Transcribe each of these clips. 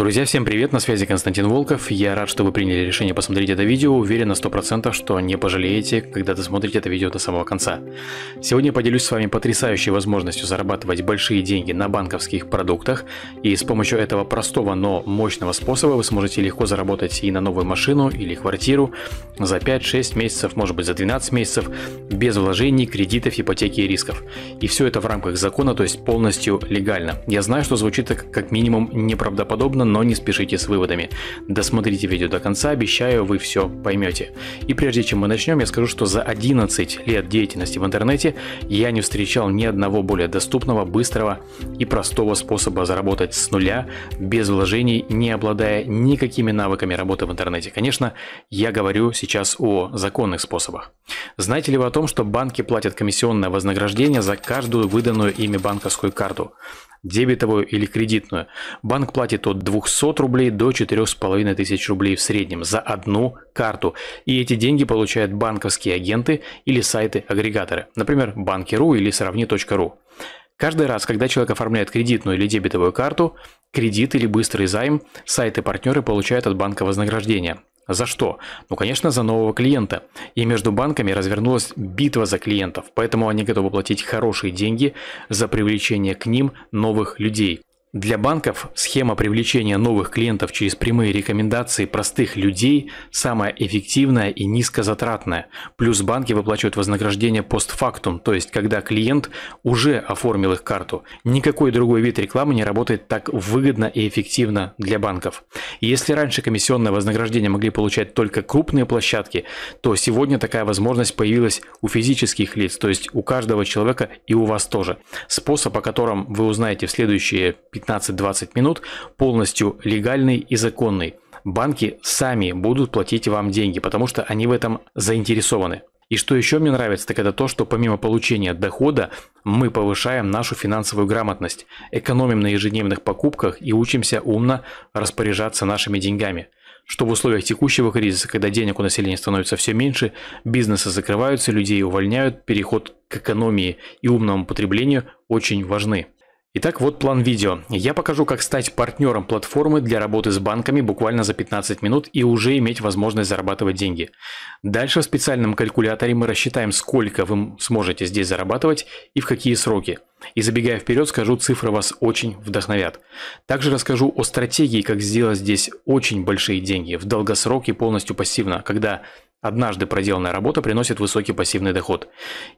Друзья, всем привет, на связи Константин Волков. Я рад, что вы приняли решение посмотреть это видео. Уверен на 100%, что не пожалеете, когда досмотрите это видео до самого конца. Сегодня поделюсь с вами потрясающей возможностью зарабатывать большие деньги на банковских продуктах. И с помощью этого простого, но мощного способа вы сможете легко заработать и на новую машину или квартиру за 5-6 месяцев, может быть за 12 месяцев, без вложений, кредитов, ипотеки и рисков. И все это в рамках закона, то есть полностью легально. Я знаю, что звучит как минимум неправдоподобно, но не спешите с выводами. Досмотрите видео до конца, обещаю, вы все поймете. И прежде чем мы начнем, я скажу, что за 11 лет деятельности в интернете я не встречал ни одного более доступного, быстрого и простого способа заработать с нуля, без вложений, не обладая никакими навыками работы в интернете. Конечно, я говорю сейчас о законных способах. Знаете ли вы о том, что банки платят комиссионное вознаграждение за каждую выданную ими банковскую карту? дебетовую или кредитную. Банк платит от 200 рублей до 4500 рублей в среднем за одну карту. И эти деньги получают банковские агенты или сайты-агрегаторы, например, банки.ру или сравни.ру. Каждый раз, когда человек оформляет кредитную или дебетовую карту, кредит или быстрый займ, сайты-партнеры получают от банка вознаграждение. За что? Ну, конечно, за нового клиента. И между банками развернулась битва за клиентов, поэтому они готовы платить хорошие деньги за привлечение к ним новых людей. Для банков схема привлечения новых клиентов через прямые рекомендации простых людей самая эффективная и низкозатратная. Плюс банки выплачивают вознаграждение постфактум, то есть когда клиент уже оформил их карту. Никакой другой вид рекламы не работает так выгодно и эффективно для банков. Если раньше комиссионное вознаграждение могли получать только крупные площадки, то сегодня такая возможность появилась у физических лиц, то есть у каждого человека и у вас тоже. Способ, о котором вы узнаете в следующие 15-20 минут, полностью легальный и законный. Банки сами будут платить вам деньги, потому что они в этом заинтересованы. И что еще мне нравится, так это то, что помимо получения дохода, мы повышаем нашу финансовую грамотность, экономим на ежедневных покупках и учимся умно распоряжаться нашими деньгами. Что в условиях текущего кризиса, когда денег у населения становится все меньше, бизнесы закрываются, людей увольняют, переход к экономии и умному потреблению очень важны. Итак, вот план видео. Я покажу, как стать партнером платформы для работы с банками буквально за 15 минут и уже иметь возможность зарабатывать деньги. Дальше в специальном калькуляторе мы рассчитаем, сколько вы сможете здесь зарабатывать и в какие сроки. И забегая вперед, скажу, цифры вас очень вдохновят. Также расскажу о стратегии, как сделать здесь очень большие деньги в долгосрок и полностью пассивно, когда Однажды проделанная работа приносит высокий пассивный доход.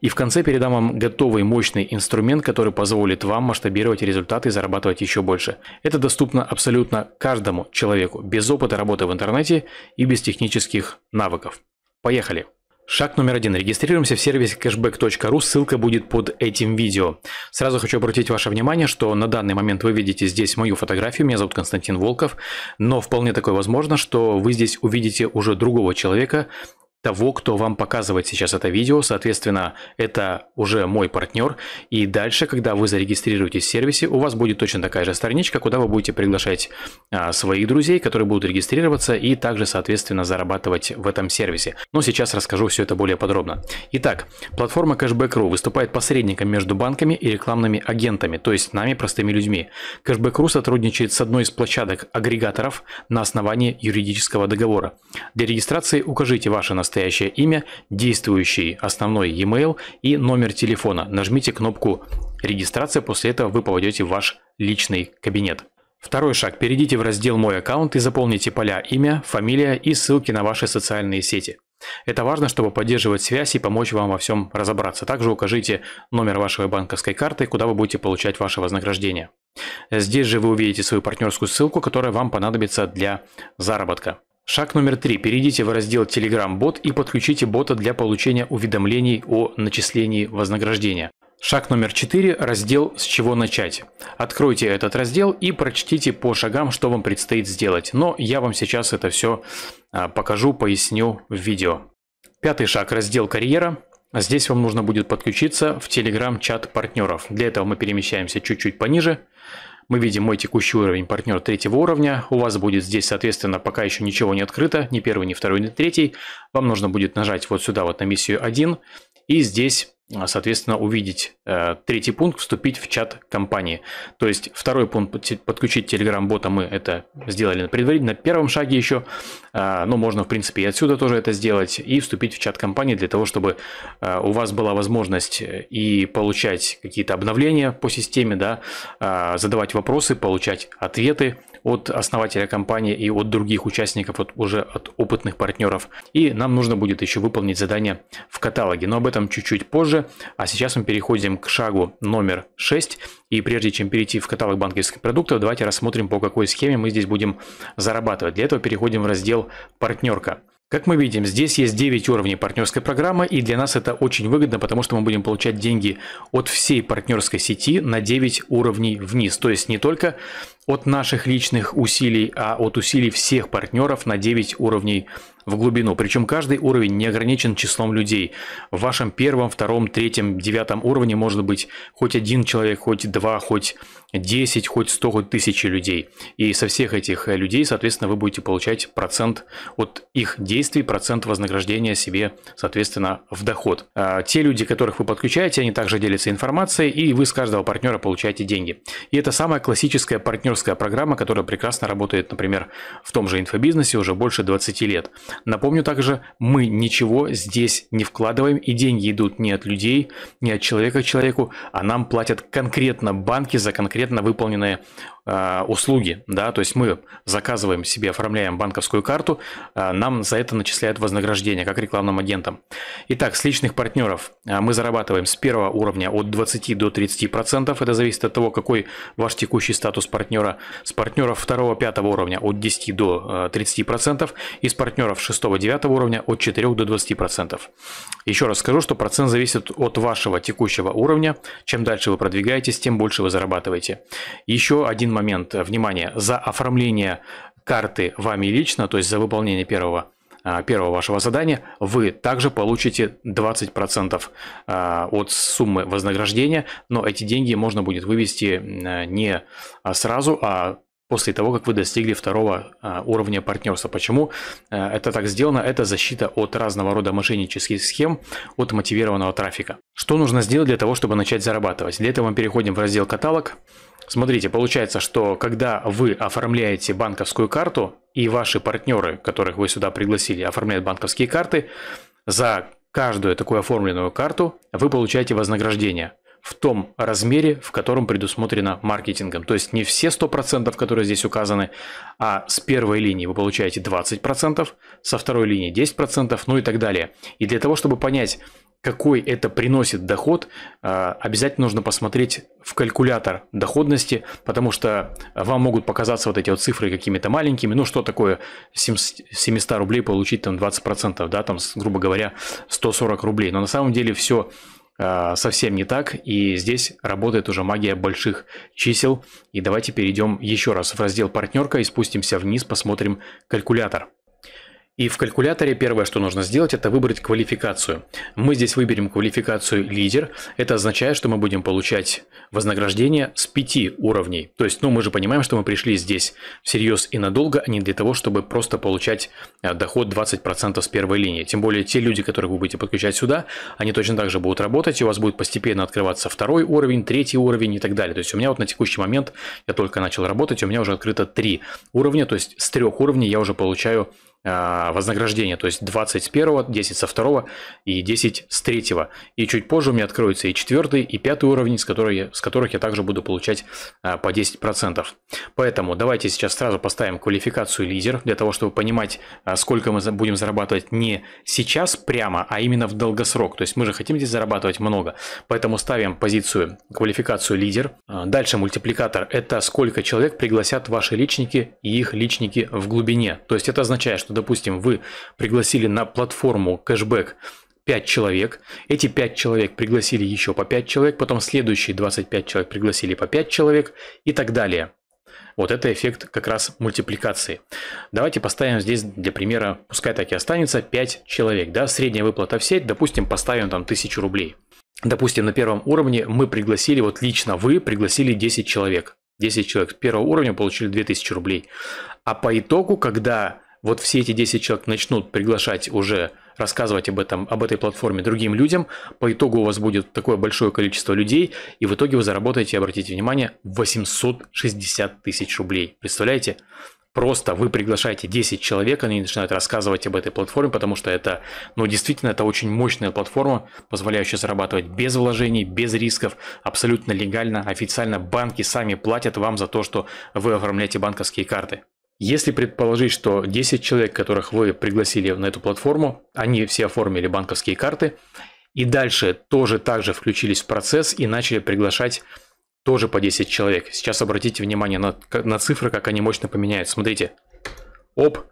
И в конце передам вам готовый мощный инструмент, который позволит вам масштабировать результаты и зарабатывать еще больше. Это доступно абсолютно каждому человеку, без опыта работы в интернете и без технических навыков. Поехали! Шаг номер один. Регистрируемся в сервисе cashback.ru, ссылка будет под этим видео. Сразу хочу обратить ваше внимание, что на данный момент вы видите здесь мою фотографию, меня зовут Константин Волков, но вполне такое возможно, что вы здесь увидите уже другого человека, того, кто вам показывает сейчас это видео. Соответственно, это уже мой партнер. И дальше, когда вы зарегистрируетесь в сервисе, у вас будет точно такая же страничка, куда вы будете приглашать а, своих друзей, которые будут регистрироваться и также, соответственно, зарабатывать в этом сервисе. Но сейчас расскажу все это более подробно. Итак, платформа Cashback.ru выступает посредником между банками и рекламными агентами, то есть нами, простыми людьми. Cashback.ru сотрудничает с одной из площадок агрегаторов на основании юридического договора. Для регистрации укажите ваши настройки настоящее имя, действующий основной e-mail и номер телефона. Нажмите кнопку «Регистрация», после этого вы попадете в ваш личный кабинет. Второй шаг. Перейдите в раздел «Мой аккаунт» и заполните поля «Имя», «Фамилия» и ссылки на ваши социальные сети. Это важно, чтобы поддерживать связь и помочь вам во всем разобраться. Также укажите номер вашей банковской карты, куда вы будете получать ваше вознаграждение. Здесь же вы увидите свою партнерскую ссылку, которая вам понадобится для заработка. Шаг номер три. Перейдите в раздел Telegram Bot и подключите бота для получения уведомлений о начислении вознаграждения. Шаг номер 4. Раздел «С чего начать». Откройте этот раздел и прочтите по шагам, что вам предстоит сделать. Но я вам сейчас это все а, покажу, поясню в видео. Пятый шаг. Раздел «Карьера». Здесь вам нужно будет подключиться в Telegram-чат партнеров. Для этого мы перемещаемся чуть-чуть пониже. Мы видим мой текущий уровень, партнер третьего уровня. У вас будет здесь, соответственно, пока еще ничего не открыто, ни первый, ни второй, ни третий. Вам нужно будет нажать вот сюда вот на миссию 1. И здесь а, соответственно, увидеть э, третий пункт, вступить в чат компании. То есть второй пункт, подключить Telegram-бота, мы это сделали на предварительно, первом шаге еще, а, но можно, в принципе, и отсюда тоже это сделать, и вступить в чат компании для того, чтобы а, у вас была возможность э, и получать какие-то обновления по системе, да, задавать вопросы, получать ответы, от основателя компании и от других участников, вот уже от опытных партнеров. И нам нужно будет еще выполнить задание в каталоге, но об этом чуть-чуть позже. А сейчас мы переходим к шагу номер 6. И прежде чем перейти в каталог банковских продуктов, давайте рассмотрим, по какой схеме мы здесь будем зарабатывать. Для этого переходим в раздел «Партнерка». Как мы видим, здесь есть 9 уровней партнерской программы, и для нас это очень выгодно, потому что мы будем получать деньги от всей партнерской сети на 9 уровней вниз. То есть не только от наших личных усилий, а от усилий всех партнеров на 9 уровней в глубину. Причем каждый уровень не ограничен числом людей. В вашем первом, втором, третьем, девятом уровне может быть хоть один человек, хоть два, хоть десять, хоть сто, хоть тысячи людей. И со всех этих э, людей, соответственно, вы будете получать процент от их действий, процент вознаграждения себе, соответственно, в доход. А те люди, которых вы подключаете, они также делятся информацией, и вы с каждого партнера получаете деньги. И это самая классическая партнерская партнерская программа, которая прекрасно работает, например, в том же инфобизнесе уже больше 20 лет. Напомню также, мы ничего здесь не вкладываем, и деньги идут не от людей, не от человека к человеку, а нам платят конкретно банки за конкретно выполненные Э, услуги, да, то есть мы заказываем себе, оформляем банковскую карту, э, нам за это начисляют вознаграждение, как рекламным агентам. Итак, с личных партнеров э, мы зарабатываем с первого уровня от 20 до 30 процентов, это зависит от того, какой ваш текущий статус партнера, с партнеров второго, пятого уровня от 10 до 30 процентов и с партнеров шестого, девятого уровня от 4 до 20 процентов. Еще раз скажу, что процент зависит от вашего текущего уровня, чем дальше вы продвигаетесь, тем больше вы зарабатываете. Еще один момент, э, внимания: за оформление карты вами лично, то есть за выполнение первого а, первого вашего задания, вы также получите 20% а, от суммы вознаграждения, но эти деньги можно будет вывести э, не а, сразу, а после того, как вы достигли второго а, уровня партнерства. Почему а, это так сделано? Это защита от разного рода мошеннических схем, от мотивированного трафика. Что нужно сделать для того, чтобы начать зарабатывать? Для этого мы переходим в раздел «Каталог». Смотрите, получается, что когда вы оформляете банковскую карту, и ваши партнеры, которых вы сюда пригласили, оформляют банковские карты, за каждую такую оформленную карту вы получаете вознаграждение – в том размере, в котором предусмотрено маркетингом. То есть не все 100%, которые здесь указаны, а с первой линии вы получаете 20%, со второй линии 10%, ну и так далее. И для того, чтобы понять, какой это приносит доход, э, обязательно нужно посмотреть в калькулятор доходности, потому что вам могут показаться вот эти вот цифры какими-то маленькими. Ну, что такое 700 рублей получить там 20%, да, там, грубо говоря, 140 рублей. Но на самом деле все Э, совсем не так, и здесь работает уже магия больших чисел. И давайте перейдем еще раз в раздел «Партнерка» и спустимся вниз, посмотрим калькулятор. И в калькуляторе первое, что нужно сделать, это выбрать квалификацию. Мы здесь выберем квалификацию лидер. Это означает, что мы будем получать вознаграждение с 5 уровней. То есть, ну, мы же понимаем, что мы пришли здесь всерьез и надолго, а не для того, чтобы просто получать э, доход 20% с первой линии. Тем более, те люди, которых вы будете подключать сюда, они точно так же будут работать, и у вас будет постепенно открываться второй уровень, третий уровень и так далее. То есть, у меня вот на текущий момент, я только начал работать, у меня уже открыто 3 уровня, то есть с трех уровней я уже получаю а, вознаграждения, то есть 20 первого, 10 со второго и 10 с третьего. И чуть позже у меня откроются и четвертый, и пятый уровень, с, которой, с которых я также буду получать а, по 10%. Поэтому давайте сейчас сразу поставим квалификацию лидер, для того, чтобы понимать, а, сколько мы будем зарабатывать не сейчас прямо, а именно в долгосрок. То есть мы же хотим здесь зарабатывать много, поэтому ставим позицию квалификацию лидер. Дальше мультипликатор – это сколько человек пригласят ваши личники и их личники в глубине. То есть это означает, что допустим, вы пригласили на платформу кэшбэк 5 человек, эти 5 человек пригласили еще по 5 человек, потом следующие 25 человек пригласили по 5 человек и так далее. Вот это эффект как раз мультипликации. Давайте поставим здесь для примера, пускай так и останется, 5 человек. Да? Средняя выплата в сеть, допустим, поставим там 1000 рублей. Допустим, на первом уровне мы пригласили, вот лично вы пригласили 10 человек. 10 человек с первого уровня получили 2000 рублей. А по итогу, когда вот все эти 10 человек начнут приглашать уже рассказывать об этом, об этой платформе другим людям, по итогу у вас будет такое большое количество людей, и в итоге вы заработаете, обратите внимание, 860 тысяч рублей. Представляете? Просто вы приглашаете 10 человек, они начинают рассказывать об этой платформе, потому что это, ну, действительно, это очень мощная платформа, позволяющая зарабатывать без вложений, без рисков, абсолютно легально, официально банки сами платят вам за то, что вы оформляете банковские карты. Если предположить, что 10 человек, которых вы пригласили на эту платформу, они все оформили банковские карты, и дальше тоже также включились в процесс и начали приглашать тоже по 10 человек. Сейчас обратите внимание на, на цифры, как они мощно поменяют. Смотрите. Оп,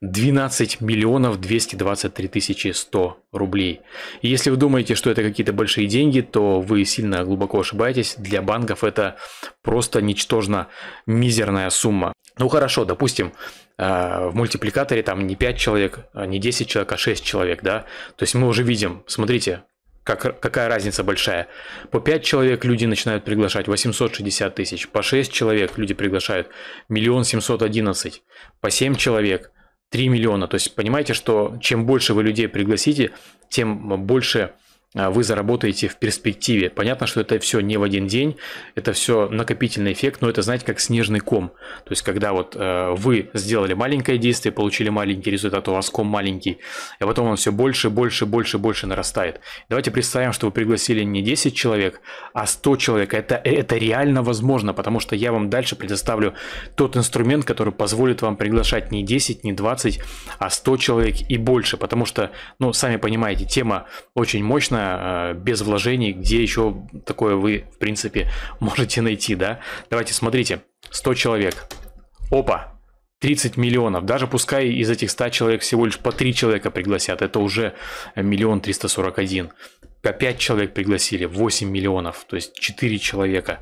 12 миллионов 223 тысячи 100 рублей. И если вы думаете, что это какие-то большие деньги, то вы сильно глубоко ошибаетесь. Для банков это просто ничтожно мизерная сумма. Ну хорошо, допустим, э, в мультипликаторе там не 5 человек, не 10 человек, а 6 а человек, да? То есть мы уже видим, смотрите, как, какая разница большая. По 5 человек люди начинают приглашать 860 тысяч, по 6 человек люди приглашают миллион 711, по 7 человек 3 миллиона. То есть понимаете, что чем больше вы людей пригласите, тем больше а, вы заработаете в перспективе. Понятно, что это все не в один день, это все накопительный эффект, но это, знаете, как снежный ком. То есть, когда вот э, вы сделали маленькое действие, получили маленький результат, у вас ком маленький, а потом он все больше, больше, больше, больше нарастает. Давайте представим, что вы пригласили не 10 человек, а 100 человек. Это, это реально возможно, потому что я вам дальше предоставлю тот инструмент, который позволит вам приглашать не 10, не 20, а 100 человек и больше, потому что, ну, сами понимаете, тема очень мощная, Э, без вложений, где еще такое вы, в принципе, можете найти, да? Давайте, смотрите, 100 человек. Опа, 30 миллионов. Даже пускай из этих 100 человек всего лишь по 3 человека пригласят, это уже миллион 341. По 5 человек пригласили, 8 миллионов, то есть 4 человека.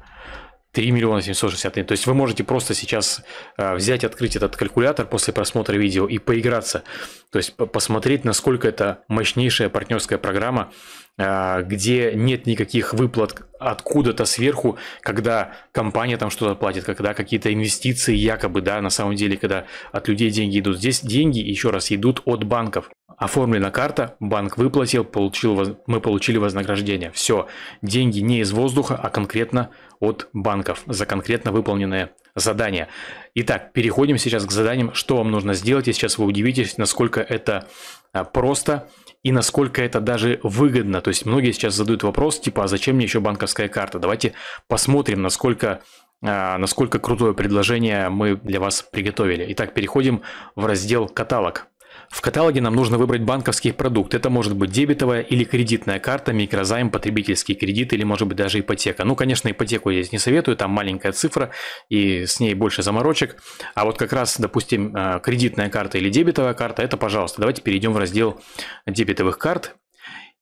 3 миллиона 760 тысяч. То есть вы можете просто сейчас э, взять, открыть этот калькулятор после просмотра видео и поиграться. То есть посмотреть, насколько это мощнейшая партнерская программа, э, где нет никаких выплат откуда-то сверху, когда компания там что-то платит, когда какие-то инвестиции якобы, да, на самом деле, когда от людей деньги идут. Здесь деньги, еще раз, идут от банков. Оформлена карта, банк выплатил, получил, мы получили вознаграждение. Все, деньги не из воздуха, а конкретно от банков за конкретно выполненное задание. Итак, переходим сейчас к заданиям, что вам нужно сделать, и сейчас вы удивитесь, насколько это а, просто и насколько это даже выгодно. То есть многие сейчас задают вопрос, типа, а зачем мне еще банковская карта? Давайте посмотрим, насколько а, насколько крутое предложение мы для вас приготовили. Итак, переходим в раздел «Каталог». В каталоге нам нужно выбрать банковский продукт. Это может быть дебетовая или кредитная карта, микрозайм, потребительский кредит или может быть даже ипотека. Ну, конечно, ипотеку я здесь не советую, там маленькая цифра и с ней больше заморочек. А вот как раз, допустим, э, кредитная карта или дебетовая карта, это пожалуйста. Давайте перейдем в раздел дебетовых карт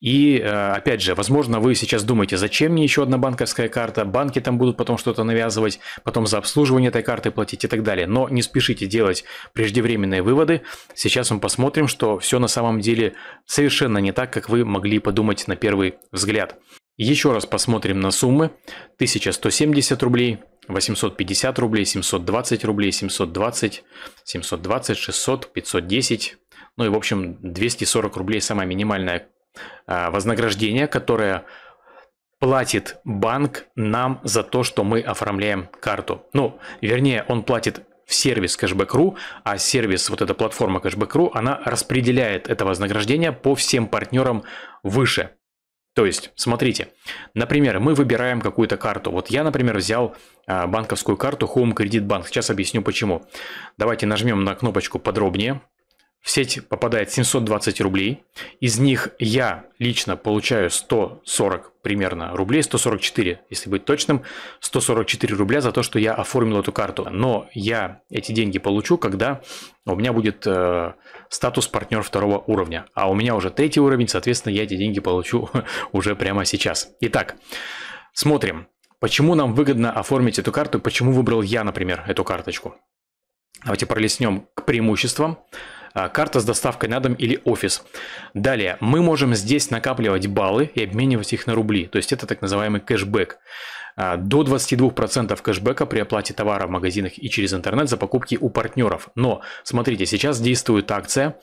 и, э, опять же, возможно, вы сейчас думаете, зачем мне еще одна банковская карта, банки там будут потом что-то навязывать, потом за обслуживание этой карты платить и так далее. Но не спешите делать преждевременные выводы. Сейчас мы посмотрим, что все на самом деле совершенно не так, как вы могли подумать на первый взгляд. Еще раз посмотрим на суммы. 1170 рублей, 850 рублей, 720 рублей, 720, 720, 600, 510. Ну и, в общем, 240 рублей самая минимальная Э, вознаграждение, которое платит банк нам за то, что мы оформляем карту. Ну, вернее, он платит в сервис Кэшбэкру, а сервис, вот эта платформа Кэшбэкру, она распределяет это вознаграждение по всем партнерам выше. То есть, смотрите, например, мы выбираем какую-то карту. Вот я, например, взял э, банковскую карту Home Credit Bank. Сейчас объясню почему. Давайте нажмем на кнопочку подробнее в сеть попадает 720 рублей. Из них я лично получаю 140 примерно рублей, 144, если быть точным, 144 рубля за то, что я оформил эту карту. Но я эти деньги получу, когда у меня будет э, статус партнер второго уровня. А у меня уже третий уровень, соответственно, я эти деньги получу уже прямо сейчас. Итак, смотрим. Почему нам выгодно оформить эту карту? Почему выбрал я, например, эту карточку? Давайте пролистнем к преимуществам. А, карта с доставкой на дом или офис. Далее, мы можем здесь накапливать баллы и обменивать их на рубли, то есть это так называемый кэшбэк. А, до 22% кэшбэка при оплате товара в магазинах и через интернет за покупки у партнеров. Но, смотрите, сейчас действует акция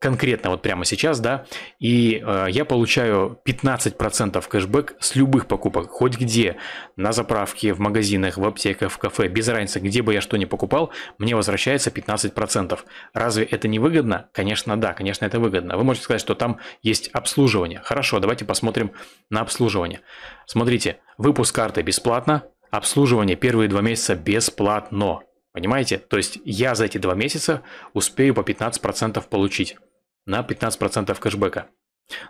конкретно вот прямо сейчас, да, и э, я получаю 15% кэшбэк с любых покупок, хоть где, на заправке, в магазинах, в аптеках, в кафе, без разницы, где бы я что ни покупал, мне возвращается 15%. Разве это не выгодно? Конечно, да, конечно, это выгодно. Вы можете сказать, что там есть обслуживание. Хорошо, давайте посмотрим на обслуживание. Смотрите, выпуск карты бесплатно, обслуживание первые два месяца бесплатно. Понимаете? То есть я за эти два месяца успею по 15% получить на 15% кэшбэка.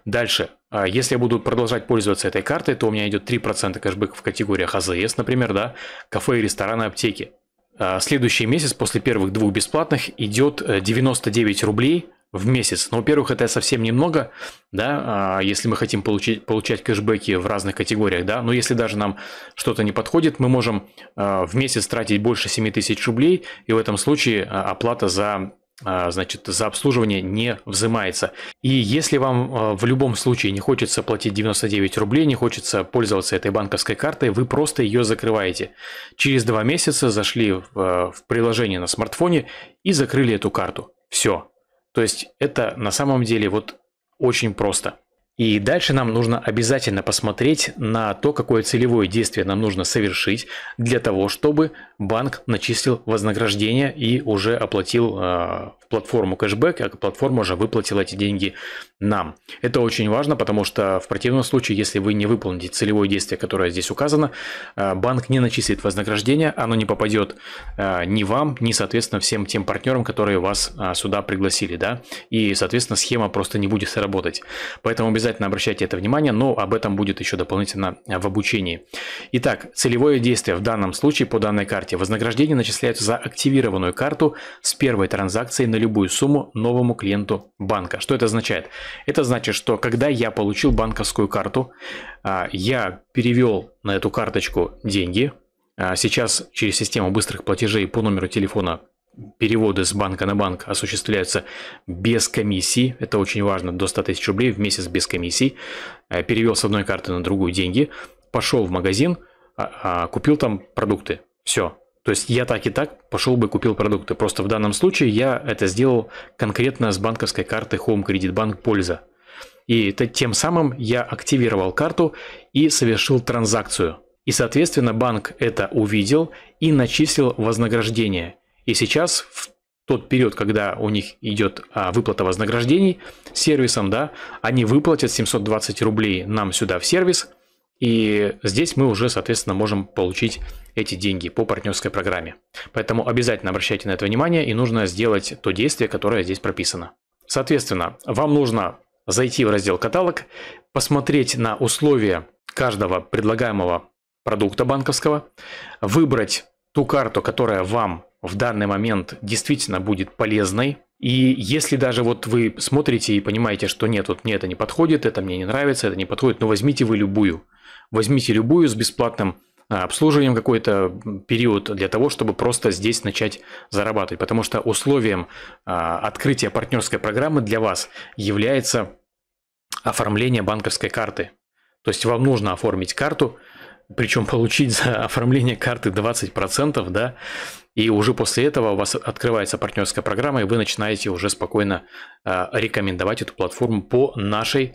Дальше, а, если я буду продолжать пользоваться этой картой, то у меня идет 3% кэшбэк в категориях АЗС, например, да, кафе, рестораны, аптеки. А, следующий месяц после первых двух бесплатных идет 99 э, рублей в месяц. Но, ну, во-первых, это совсем немного, да, а, если мы хотим получить, получать кэшбэки в разных категориях, да, но если даже нам что-то не подходит, мы можем а, в месяц тратить больше 7 тысяч рублей, и в этом случае а, оплата за значит, за обслуживание не взимается. И если вам в любом случае не хочется платить 99 рублей, не хочется пользоваться этой банковской картой, вы просто ее закрываете. Через два месяца зашли в приложение на смартфоне и закрыли эту карту. Все, то есть это на самом деле вот очень просто. И дальше нам нужно обязательно посмотреть на то, какое целевое действие нам нужно совершить для того, чтобы банк начислил вознаграждение и уже оплатил э, платформу кэшбэк, а платформа уже выплатила эти деньги нам. Это очень важно, потому что в противном случае, если вы не выполните целевое действие, которое здесь указано, э, банк не начислит вознаграждение, оно не попадет э, ни вам, ни, соответственно, всем тем партнерам, которые вас э, сюда пригласили, да, и, соответственно, схема просто не будет сработать. Поэтому обязательно обращайте это внимание, но об этом будет еще дополнительно э, в обучении. Итак, целевое действие в данном случае по данной карте карте. Вознаграждение начисляется за активированную карту с первой транзакции на любую сумму новому клиенту банка. Что это означает? Это значит, что когда я получил банковскую карту, а, я перевел на эту карточку деньги. А, сейчас через систему быстрых платежей по номеру телефона переводы с банка на банк осуществляются без комиссии. Это очень важно, до 100 тысяч рублей в месяц без комиссии. А, перевел с одной карты на другую деньги, пошел в магазин, купил там продукты. Все. То есть я так и так пошел бы купил продукты. Просто в данном случае я это сделал конкретно с банковской карты Home Credit Bank польза. И это, тем самым я активировал карту и совершил транзакцию. И, соответственно, банк это увидел и начислил вознаграждение. И сейчас, в тот период, когда у них идет а, выплата вознаграждений сервисом, да, они выплатят 720 рублей нам сюда в сервис – и здесь мы уже, соответственно, можем получить эти деньги по партнерской программе. Поэтому обязательно обращайте на это внимание и нужно сделать то действие, которое здесь прописано. Соответственно, вам нужно зайти в раздел «Каталог», посмотреть на условия каждого предлагаемого продукта банковского, выбрать ту карту, которая вам в данный момент действительно будет полезной. И если даже вот вы смотрите и понимаете, что нет, вот мне это не подходит, это мне не нравится, это не подходит, но ну, возьмите вы любую возьмите любую с бесплатным а, обслуживанием какой-то период для того, чтобы просто здесь начать зарабатывать. Потому что условием а, открытия партнерской программы для вас является оформление банковской карты. То есть вам нужно оформить карту, причем получить за оформление карты 20%, да, и уже после этого у вас открывается партнерская программа, и вы начинаете уже спокойно а, рекомендовать эту платформу по нашей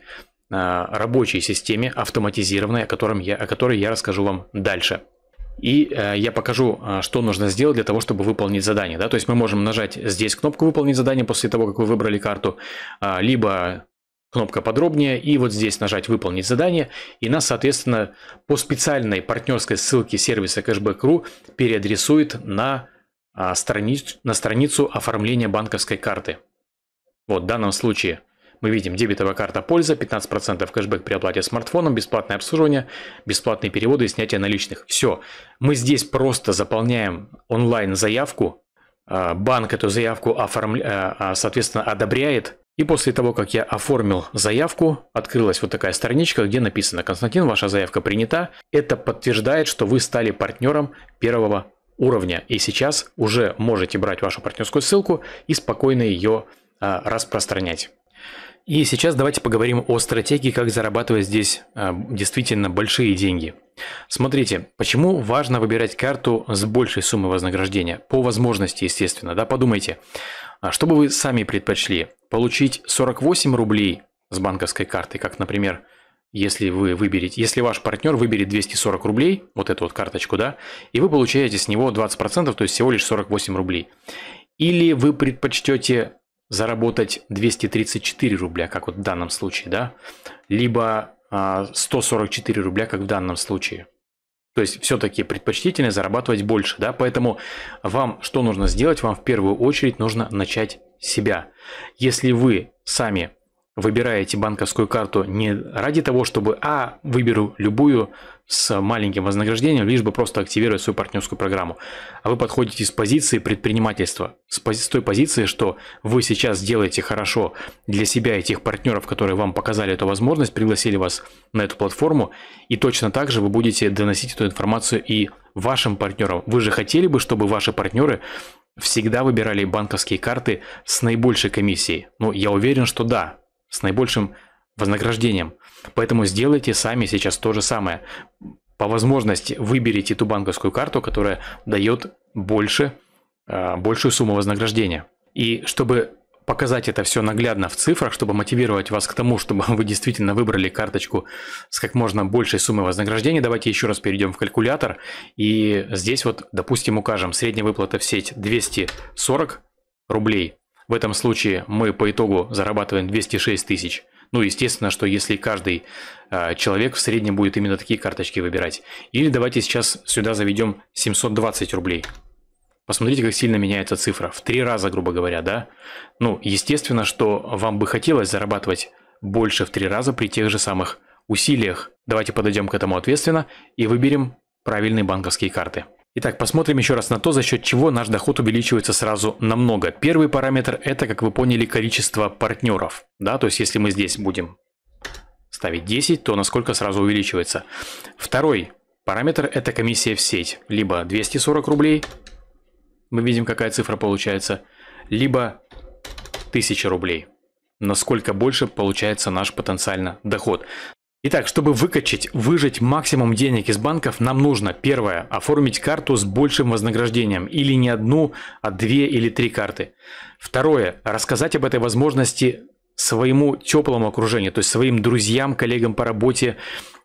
а, рабочей системе автоматизированной, о, котором я, о которой я расскажу вам дальше. И э, я покажу, а, что нужно сделать для того, чтобы выполнить задание. Да? То есть мы можем нажать здесь кнопку «Выполнить задание» после того, как вы выбрали карту, э, либо кнопка «Подробнее», и вот здесь нажать «Выполнить задание», и нас, соответственно, по специальной партнерской ссылке сервиса Cashback.ru переадресует на, э, страниц, на страницу оформления банковской карты. Вот в данном случае мы видим дебетовая карта польза, 15% кэшбэк при оплате смартфоном, бесплатное обслуживание, бесплатные переводы и снятие наличных. Все. Мы здесь просто заполняем онлайн заявку, а, банк эту заявку оформля... А, а, соответственно одобряет. И после того, как я оформил заявку, открылась вот такая страничка, где написано «Константин, ваша заявка принята». Это подтверждает, что вы стали партнером первого уровня. И сейчас уже можете брать вашу партнерскую ссылку и спокойно ее распространять. И сейчас давайте поговорим о стратегии, как зарабатывать здесь э, действительно большие деньги. Смотрите, почему важно выбирать карту с большей суммой вознаграждения? По возможности, естественно, да, подумайте, а что бы вы сами предпочли? Получить 48 рублей с банковской карты, как, например, если вы выберете, если ваш партнер выберет 240 рублей, вот эту вот карточку, да, и вы получаете с него 20%, то есть всего лишь 48 рублей. Или вы предпочтете заработать 234 рубля, как вот в данном случае, да, либо 144 а, рубля, как в данном случае. То есть все-таки предпочтительно зарабатывать больше, да, поэтому вам что нужно сделать? Вам в первую очередь нужно начать себя. Если вы сами выбираете банковскую карту не ради того, чтобы «а, выберу любую, с маленьким вознаграждением, лишь бы просто активировать свою партнерскую программу. А вы подходите с позиции предпринимательства, с, пози- с той позиции, что вы сейчас делаете хорошо для себя и тех партнеров, которые вам показали эту возможность, пригласили вас на эту платформу, и точно так же вы будете доносить эту информацию и вашим партнерам. Вы же хотели бы, чтобы ваши партнеры всегда выбирали банковские карты с наибольшей комиссией? Ну, я уверен, что да, с наибольшим вознаграждением. Поэтому сделайте сами сейчас то же самое. По возможности выберите ту банковскую карту, которая дает больше, а, большую сумму вознаграждения. И чтобы показать это все наглядно в цифрах, чтобы мотивировать вас к тому, чтобы вы действительно выбрали карточку с как можно большей суммой вознаграждения. Давайте еще раз перейдем в калькулятор. И здесь вот, допустим, укажем средняя выплата в сеть 240 рублей. В этом случае мы по итогу зарабатываем 206 тысяч. Ну, естественно, что если каждый э, человек в среднем будет именно такие карточки выбирать. Или давайте сейчас сюда заведем 720 рублей. Посмотрите, как сильно меняется цифра. В три раза, грубо говоря, да? Ну, естественно, что вам бы хотелось зарабатывать больше в три раза при тех же самых усилиях. Давайте подойдем к этому ответственно и выберем правильные банковские карты. Итак, посмотрим еще раз на то, за счет чего наш доход увеличивается сразу намного. Первый параметр это, как вы поняли, количество партнеров. Да, то есть если мы здесь будем ставить 10, то насколько сразу увеличивается. Второй параметр это комиссия в сеть. Либо 240 рублей, мы видим какая цифра получается, либо 1000 рублей. Насколько больше получается наш потенциально доход. Итак, чтобы выкачать, выжать максимум денег из банков, нам нужно, первое, оформить карту с большим вознаграждением, или не одну, а две или три карты. Второе, рассказать об этой возможности своему теплому окружению, то есть своим друзьям, коллегам по работе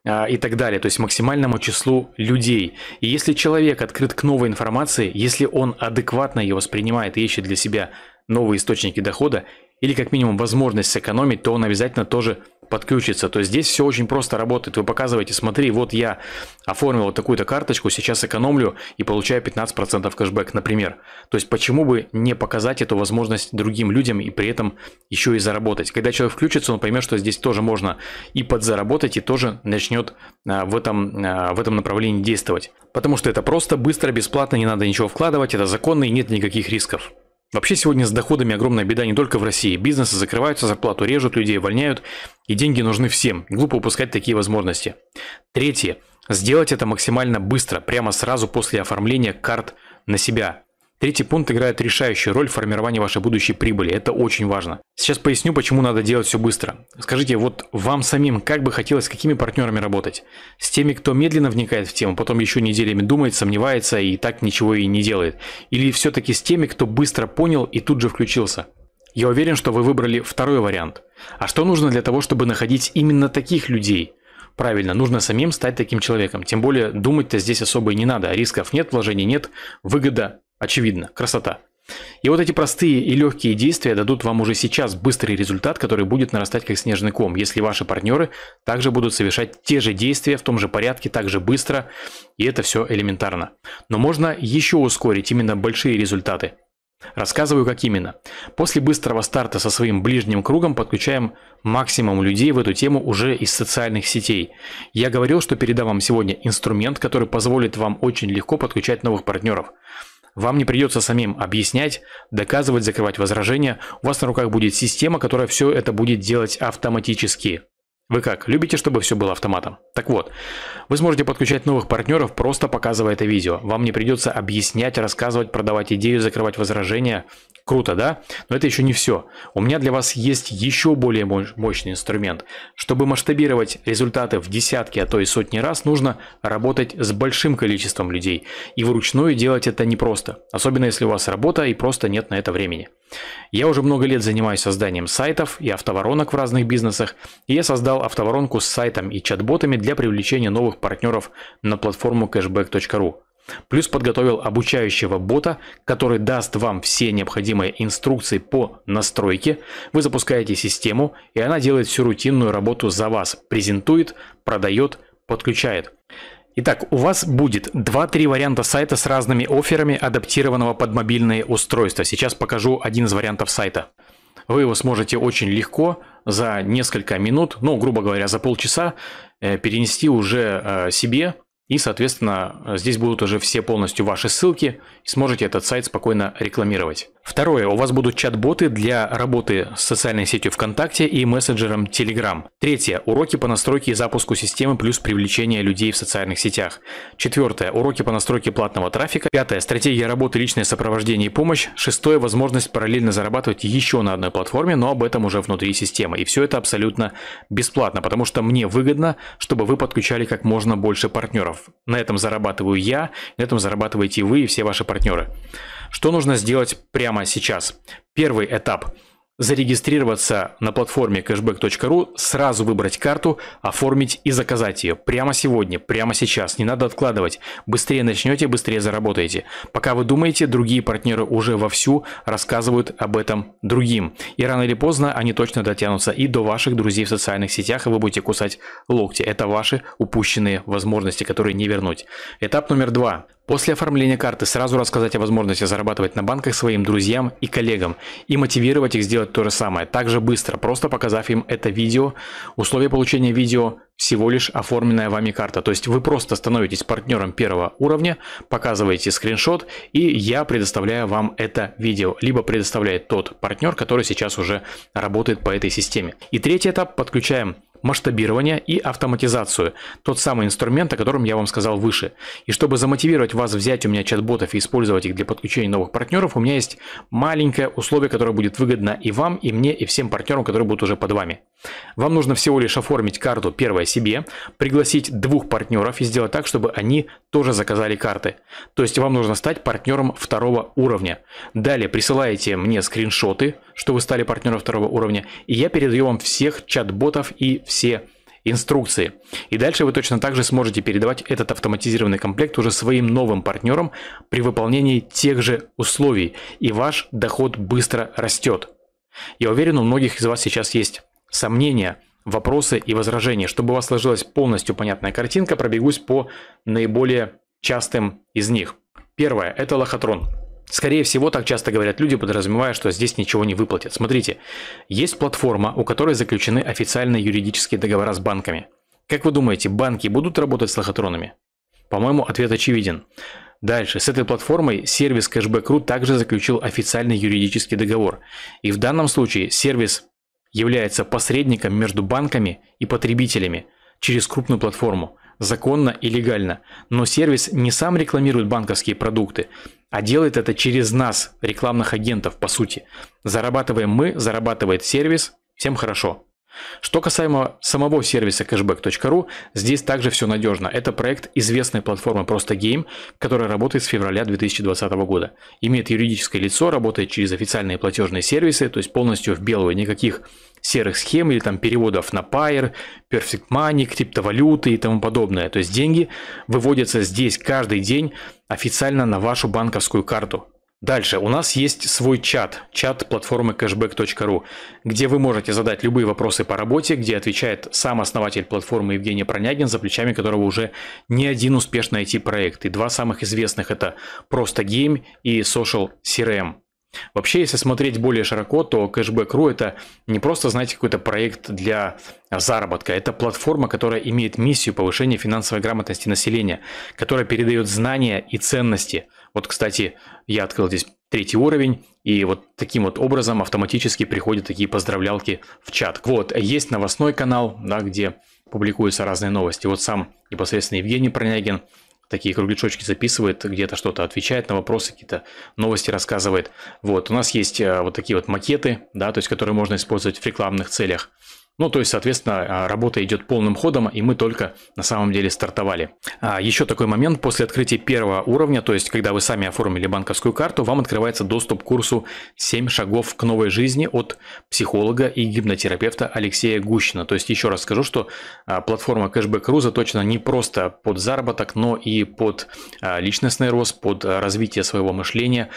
э, и так далее, то есть максимальному числу людей. И если человек открыт к новой информации, если он адекватно ее воспринимает и ищет для себя новые источники дохода, или как минимум возможность сэкономить, то он обязательно тоже подключиться. то здесь все очень просто работает. Вы показываете, смотри, вот я оформил вот такую-то карточку, сейчас экономлю и получаю 15% кэшбэк, например. То есть почему бы не показать эту возможность другим людям и при этом еще и заработать. Когда человек включится, он поймет, что здесь тоже можно и подзаработать, и тоже начнет а, в этом, а, в этом направлении действовать. Потому что это просто, быстро, бесплатно, не надо ничего вкладывать, это законно и нет никаких рисков. Вообще сегодня с доходами огромная беда не только в России. Бизнесы закрываются, зарплату режут, людей увольняют, и деньги нужны всем. Глупо упускать такие возможности. Третье. Сделать это максимально быстро, прямо сразу после оформления карт на себя. Третий пункт играет решающую роль в формировании вашей будущей прибыли. Это очень важно. Сейчас поясню, почему надо делать все быстро. Скажите, вот вам самим как бы хотелось с какими партнерами работать? С теми, кто медленно вникает в тему, потом еще неделями думает, сомневается и так ничего и не делает? Или все-таки с теми, кто быстро понял и тут же включился? Я уверен, что вы выбрали второй вариант. А что нужно для того, чтобы находить именно таких людей? Правильно, нужно самим стать таким человеком. Тем более думать-то здесь особо и не надо. Рисков нет, вложений нет, выгода Очевидно, красота. И вот эти простые и легкие действия дадут вам уже сейчас быстрый результат, который будет нарастать как снежный ком, если ваши партнеры также будут совершать те же действия в том же порядке, также быстро, и это все элементарно. Но можно еще ускорить именно большие результаты. Рассказываю, как именно. После быстрого старта со своим ближним кругом подключаем максимум людей в эту тему уже из социальных сетей. Я говорил, что передам вам сегодня инструмент, который позволит вам очень легко подключать новых партнеров. Вам не придется самим объяснять, доказывать, закрывать возражения. У вас на руках будет система, которая все это будет делать автоматически. Вы как, любите, чтобы все было автоматом? Так вот, вы сможете подключать новых партнеров, просто показывая это видео. Вам не придется объяснять, рассказывать, продавать идею, закрывать возражения. Круто, да? Но это еще не все. У меня для вас есть еще более мощный инструмент. Чтобы масштабировать результаты в десятки, а то и сотни раз, нужно работать с большим количеством людей. И вручную делать это непросто. Особенно если у вас работа и просто нет на это времени. Я уже много лет занимаюсь созданием сайтов и автоворонок в разных бизнесах, и я создал автоворонку с сайтом и чат-ботами для привлечения новых партнеров на платформу cashback.ru. Плюс подготовил обучающего бота, который даст вам все необходимые инструкции по настройке. Вы запускаете систему, и она делает всю рутинную работу за вас. Презентует, продает, подключает. Итак, у вас будет 2-3 варианта сайта с разными офферами, адаптированного под мобильные устройства. Сейчас покажу один из вариантов сайта. Вы его сможете очень легко за несколько минут, ну, грубо говоря, за полчаса э, перенести уже э, себе и, соответственно, здесь будут уже все полностью ваши ссылки, и сможете этот сайт спокойно рекламировать. Второе, у вас будут чат-боты для работы с социальной сетью ВКонтакте и мессенджером Telegram. Третье, уроки по настройке и запуску системы плюс привлечение людей в социальных сетях. Четвертое, уроки по настройке платного трафика. Пятое, стратегия работы, личное сопровождение и помощь. Шестое, возможность параллельно зарабатывать еще на одной платформе, но об этом уже внутри системы. И все это абсолютно бесплатно, потому что мне выгодно, чтобы вы подключали как можно больше партнеров партнеров. На этом зарабатываю я, на этом зарабатываете вы и все ваши партнеры. Что нужно сделать прямо сейчас? Первый этап – зарегистрироваться на платформе cashback.ru, сразу выбрать карту, оформить и заказать ее. Прямо сегодня, прямо сейчас. Не надо откладывать. Быстрее начнете, быстрее заработаете. Пока вы думаете, другие партнеры уже вовсю рассказывают об этом другим. И рано или поздно они точно дотянутся и до ваших друзей в социальных сетях, и вы будете кусать локти. Это ваши упущенные возможности, которые не вернуть. Этап номер два. После оформления карты сразу рассказать о возможности зарабатывать на банках своим друзьям и коллегам и мотивировать их сделать то же самое, также быстро, просто показав им это видео. Условия получения видео всего лишь оформленная вами карта. То есть вы просто становитесь партнером первого уровня, показываете скриншот, и я предоставляю вам это видео, либо предоставляет тот партнер, который сейчас уже работает по этой системе. И третий этап подключаем масштабирование и автоматизацию. Тот самый инструмент, о котором я вам сказал выше. И чтобы замотивировать вас взять у меня чат-ботов и использовать их для подключения новых партнеров, у меня есть маленькое условие, которое будет выгодно и вам, и мне, и всем партнерам, которые будут уже под вами. Вам нужно всего лишь оформить карту первой себе, пригласить двух партнеров и сделать так, чтобы они тоже заказали карты. То есть вам нужно стать партнером второго уровня. Далее присылаете мне скриншоты, что вы стали партнером второго уровня, и я передаю вам всех чат-ботов и все инструкции. И дальше вы точно так же сможете передавать этот автоматизированный комплект уже своим новым партнерам при выполнении тех же условий, и ваш доход быстро растет. Я уверен, у многих из вас сейчас есть сомнения, вопросы и возражения. Чтобы у вас сложилась полностью понятная картинка, пробегусь по наиболее частым из них. Первое – это лохотрон. Скорее всего, так часто говорят люди, подразумевая, что здесь ничего не выплатят. Смотрите, есть платформа, у которой заключены официальные юридические договора с банками. Как вы думаете, банки будут работать с лохотронами? По-моему, ответ очевиден. Дальше. С этой платформой сервис Cashback.ru также заключил официальный юридический договор. И в данном случае сервис является посредником между банками и потребителями через крупную платформу, законно и легально. Но сервис не сам рекламирует банковские продукты, а делает это через нас, рекламных агентов, по сути. Зарабатываем мы, зарабатывает сервис, всем хорошо. Что касаемо самого сервиса cashback.ru, здесь также все надежно. Это проект известной платформы Просто Game, которая работает с февраля 2020 года. Имеет юридическое лицо, работает через официальные платежные сервисы, то есть полностью в белую, никаких серых схем или там переводов на Pair, Perfect Money, криптовалюты и тому подобное. То есть деньги выводятся здесь каждый день официально на вашу банковскую карту. Дальше у нас есть свой чат, чат платформы cashback.ru, где вы можете задать любые вопросы по работе, где отвечает сам основатель платформы Евгений Пронягин, за плечами которого уже не один успешный IT-проект. И два самых известных это «Просто гейм» и «Social CRM». Вообще, если смотреть более широко, то Cashback.ru это не просто, знаете, какой-то проект для заработка. Это платформа, которая имеет миссию повышения финансовой грамотности населения, которая передает знания и ценности. Вот, кстати, я открыл здесь третий уровень, и вот таким вот образом автоматически приходят такие поздравлялки в чат. Вот, есть новостной канал, да, где публикуются разные новости. Вот сам непосредственно Евгений Пронягин такие кругляшочки записывает, где-то что-то отвечает на вопросы, какие-то новости рассказывает. Вот, у нас есть э, вот такие вот макеты, да, то есть которые можно использовать в рекламных целях. Ну, то есть, соответственно, а, работа идет полным ходом, и мы только на самом деле стартовали. А еще такой момент, после открытия первого уровня, то есть, когда вы сами оформили банковскую карту, вам открывается доступ к курсу «7 шагов к новой жизни» от психолога и гипнотерапевта Алексея Гущина. То есть, еще раз скажу, что а, платформа Cashback.ru заточена не просто под заработок, но и под а, личностный рост, под развитие своего мышления,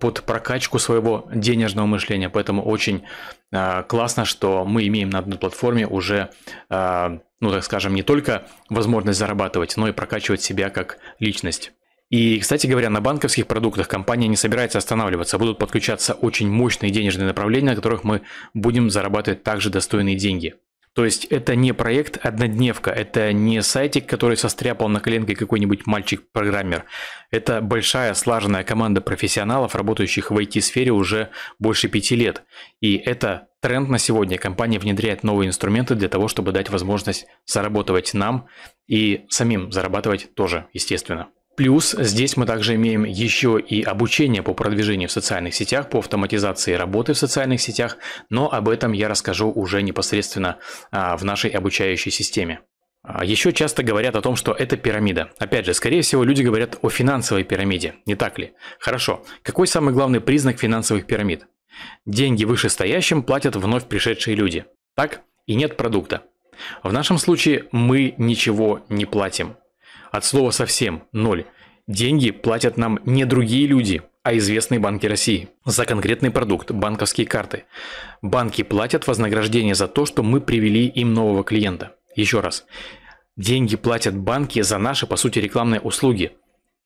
под прокачку своего денежного мышления. Поэтому очень э, классно, что мы имеем на одной платформе уже, э, ну так скажем, не только возможность зарабатывать, но и прокачивать себя как личность. И, кстати говоря, на банковских продуктах компания не собирается останавливаться. Будут подключаться очень мощные денежные направления, на которых мы будем зарабатывать также достойные деньги. То есть это не проект однодневка, это не сайтик, который состряпал на коленке какой-нибудь мальчик-программер. Это большая слаженная команда профессионалов, работающих в IT-сфере уже больше пяти лет. И это тренд на сегодня. Компания внедряет новые инструменты для того, чтобы дать возможность зарабатывать нам и самим зарабатывать тоже, естественно. Плюс здесь мы также имеем еще и обучение по продвижению в социальных сетях, по автоматизации работы в социальных сетях, но об этом я расскажу уже непосредственно а, в нашей обучающей системе. А, еще часто говорят о том, что это пирамида. Опять же, скорее всего, люди говорят о финансовой пирамиде, не так ли? Хорошо. Какой самый главный признак финансовых пирамид? Деньги вышестоящим платят вновь пришедшие люди. Так? И нет продукта. В нашем случае мы ничего не платим. От слова совсем – ноль. Деньги платят нам не другие люди, а известные банки России. За конкретный продукт – банковские карты. Банки платят вознаграждение за то, что мы привели им нового клиента. Еще раз. Деньги платят банки за наши, по сути, рекламные услуги.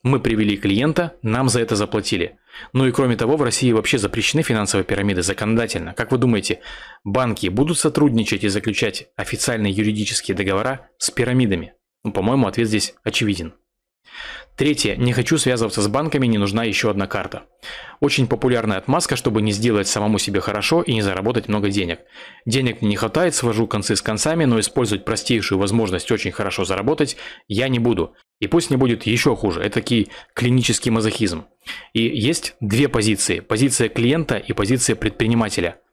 Мы привели клиента, нам за это заплатили. Ну и кроме того, в России вообще запрещены финансовые пирамиды законодательно. Как вы думаете, банки будут сотрудничать и заключать официальные юридические договора с пирамидами? Ну, по-моему, ответ здесь очевиден. Третье. Не хочу связываться с банками, не нужна еще одна карта. Очень популярная отмазка, чтобы не сделать самому себе хорошо и не заработать много денег. Денег мне не хватает, свожу концы с концами, но использовать простейшую возможность очень хорошо заработать я не буду. И пусть не будет еще хуже, это такие клинический мазохизм. И есть две позиции, позиция клиента и позиция предпринимателя –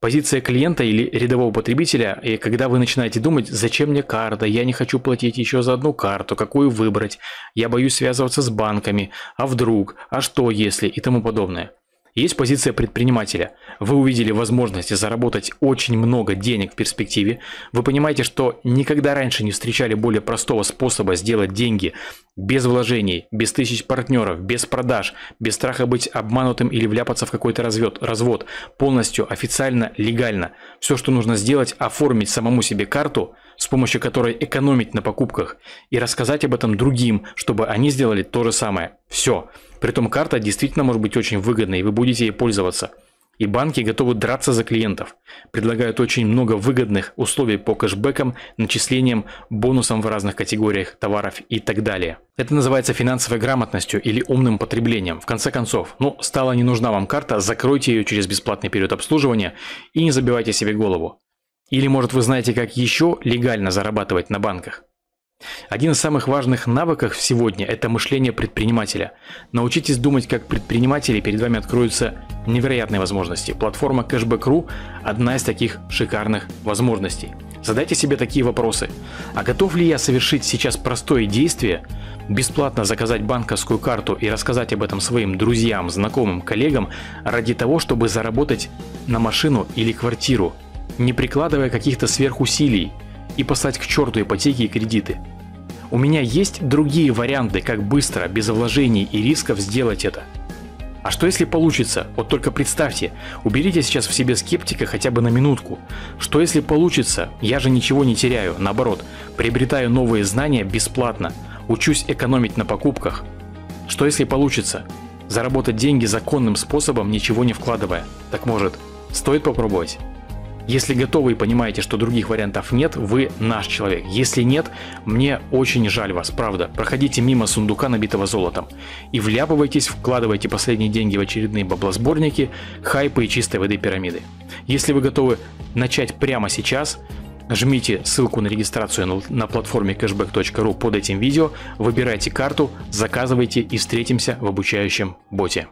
позиция клиента или рядового потребителя, и когда вы начинаете думать, зачем мне карта, я не хочу платить еще за одну карту, какую выбрать, я боюсь связываться с банками, а вдруг, а что если и тому подобное. Есть позиция предпринимателя. Вы увидели возможность заработать очень много денег в перспективе. Вы понимаете, что никогда раньше не встречали более простого способа сделать деньги без вложений, без тысяч партнеров, без продаж, без страха быть обманутым или вляпаться в какой-то развод, развод. Полностью, официально, легально. Все, что нужно сделать, оформить самому себе карту – с помощью которой экономить на покупках, и рассказать об этом другим, чтобы они сделали то же самое. Все. Притом карта действительно может быть очень выгодной, и вы будете ей пользоваться. И банки готовы драться за клиентов. Предлагают очень много выгодных условий по кэшбэкам, начислениям, бонусам в разных категориях товаров и так далее. Это называется финансовой грамотностью или умным потреблением. В конце концов, ну, стала не нужна вам карта, закройте ее через бесплатный период обслуживания и не забивайте себе голову. Или, может, вы знаете, как еще легально зарабатывать на банках? Один из самых важных навыков сегодня – это мышление предпринимателя. Научитесь думать как предприниматели, перед вами откроются невероятные возможности. Платформа Cashback.ru – одна из таких шикарных возможностей. Задайте себе такие вопросы. А готов ли я совершить сейчас простое действие, бесплатно заказать банковскую карту и рассказать об этом своим друзьям, знакомым, коллегам ради того, чтобы заработать на машину или квартиру – не прикладывая каких-то сверхусилий, и послать к черту ипотеки и кредиты. У меня есть другие варианты, как быстро, без вложений и рисков сделать это. А что если получится? Вот только представьте, уберите сейчас в себе скептика хотя бы на минутку. Что если получится? Я же ничего не теряю, наоборот, приобретаю новые знания бесплатно, учусь экономить на покупках. Что если получится? Заработать деньги законным способом, ничего не вкладывая. Так может, стоит попробовать? Если готовы и понимаете, что других вариантов нет, вы наш человек. Если нет, мне очень жаль вас, правда. Проходите мимо сундука, набитого золотом. И вляпывайтесь, вкладывайте последние деньги в очередные баблосборники, хайпы и чистой воды пирамиды. Если вы готовы начать прямо сейчас, Жмите ссылку на регистрацию на платформе cashback.ru под этим видео, выбирайте карту, заказывайте и встретимся в обучающем боте.